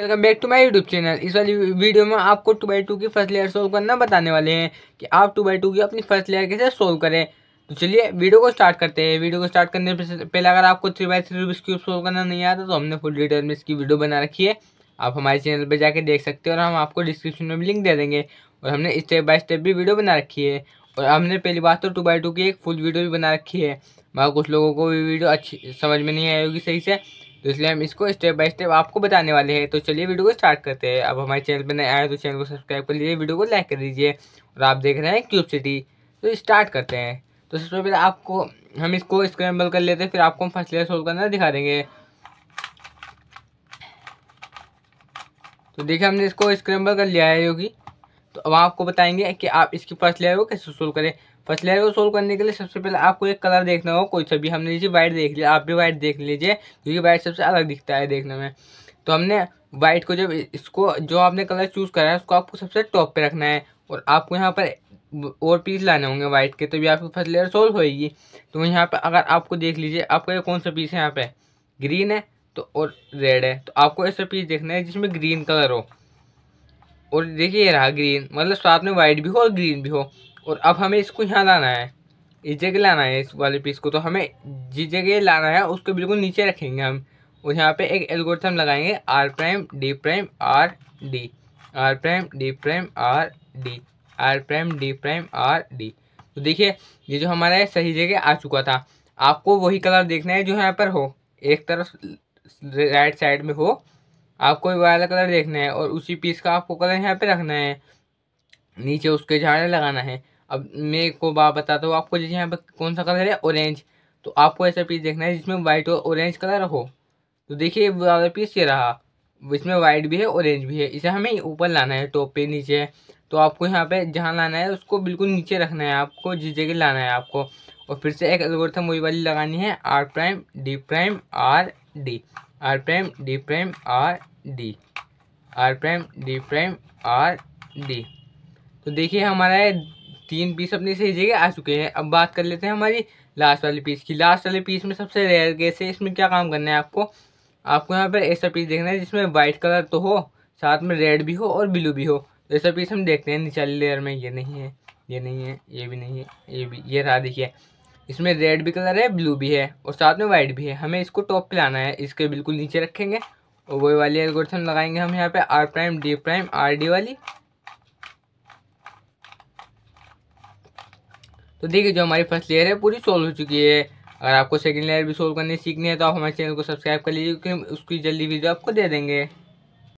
welcome back to my YouTube channel इस वाली video में आपको टू बाई टू की फर्स्ट लेयर सोल्व करना बताने वाले हैं कि आप टू बाई टू की अपनी फर्स्ट लेयर कैसे सोल्व करें तो चलिए वीडियो को स्टार्ट करते हैं वीडियो को स्टार्ट करने से पहले अगर आपको three by three Rubik's cube solve करना नहीं आता तो हमने फुल डिटेल में इसकी वीडियो बना रखी है आप हमारे चैनल पर जाकर देख सकते हैं और हम आपको डिस्क्रिप्शन में भी लिंक दे देंगे और हमने स्टेप बाय स्टेप भी वीडियो बना रखी है और हमने पहली बात तो टू बाई टू की एक फुल वीडियो भी बना रखी है मगर कुछ लोगों को भी वीडियो अच्छी समझ में नहीं आएगी होगी सही से तो इसलिए हम इसको स्टेप बाय स्टेप आपको बताने वाले हैं तो चलिए वीडियो को स्टार्ट करते हैं अब हमारे चैनल पर नए आए तो चैनल को सब्सक्राइब कर लीजिए वीडियो को लाइक कर दीजिए और आप देख रहे हैं क्यूब सिटी तो स्टार्ट करते हैं तो सबसे पहले आपको हम इसको स्क्रैम्बल कर लेते हैं फिर आपको हम फर्स्ट लेयर सोल्व करना दिखा देंगे तो देखिए हमने इसको स्क्रैम्बल कर लिया है जो कि तो अब आपको बताएंगे कि आप इसकी फर्स्ट लेयर को कैसे सोल्व करें फर्स्ट लेयर को सोल्व करने के लिए सबसे पहले आपको एक कलर देखना हो कोई सा भी हमने लीजिए वाइट देख लिया आप भी वाइट देख लीजिए क्योंकि वाइट सबसे अलग दिखता है देखने में तो हमने वाइट को जब इसको जो आपने कलर चूज़ करा है उसको आपको सबसे टॉप पर रखना है और आपको यहाँ पर और पीस लाने होंगे वाइट के तभी भी आपकी फर्स्ट लेयर सोल्व होएगी तो यहाँ पर अगर आपको देख लीजिए आपका कौन सा पीस है यहाँ पर ग्रीन है तो और रेड है तो आपको ऐसा पीस देखना है जिसमें ग्रीन कलर हो और देखिए ये रहा ग्रीन मतलब साथ में वाइट भी हो और ग्रीन भी हो और अब हमें इसको यहाँ लाना है इस जगह लाना है इस वाले पीस को तो हमें जिस जगह लाना है उसको बिल्कुल नीचे रखेंगे हम और यहाँ पे एक एल्गोरिथम लगाएंगे R prime D prime R D R prime D prime R D R prime D prime R D तो देखिए ये जो हमारा है सही जगह आ चुका था आपको वही कलर देखना है जो यहाँ पर हो एक तरफ राइट साइड में हो आपको भी वाला कलर देखना है और उसी पीस का आपको कलर यहाँ पे रखना है नीचे उसके झाड़े लगाना है अब मेरे को बात बताता हूँ आपको जैसे यहाँ पर कौन सा कलर है ऑरेंज तो आपको ऐसा पीस देखना है जिसमें वाइट और ऑरेंज कलर हो तो देखिए वाला पीस ये रहा इसमें वाइट भी है ऑरेंज भी है इसे हमें ऊपर लाना है टॉप पे नीचे तो आपको यहाँ पे जहाँ लाना है उसको बिल्कुल नीचे रखना है आपको जिस जगह लाना है आपको और फिर से एक एल्गोरिथम वही वाली लगानी है R prime D prime R D R prime D prime R D R prime D prime R D तो देखिए हमारा तीन पीस अपने सही जगह आ चुके हैं अब बात कर लेते हैं हमारी लास्ट वाले पीस की लास्ट वाले पीस में सबसे रेयर गैस है इसमें क्या काम करना है आपको आपको यहाँ पर ऐसा पीस देखना है जिसमें वाइट कलर तो हो साथ में रेड भी हो और ब्लू भी हो तो ऐसा पीस हम देखते हैं निचली लेयर में ये नहीं है ये नहीं है ये भी नहीं है ये भी ये रहा देखिए इसमें रेड भी कलर है ब्लू भी है और साथ में वाइट भी है हमें इसको टॉप पे लाना है इसके बिल्कुल नीचे रखेंगे और वही वाली एल्गोरिथम लगाएंगे हम यहाँ पे R prime D prime R D वाली तो देखिए जो हमारी फर्स्ट लेयर है पूरी सोल्व हो चुकी है अगर आपको सेकेंड लेयर भी सोल्व करनी सीखनी है तो आप हमारे चैनल को सब्सक्राइब कर लीजिए क्योंकि उसकी जल्दी वीडियो आपको दे देंगे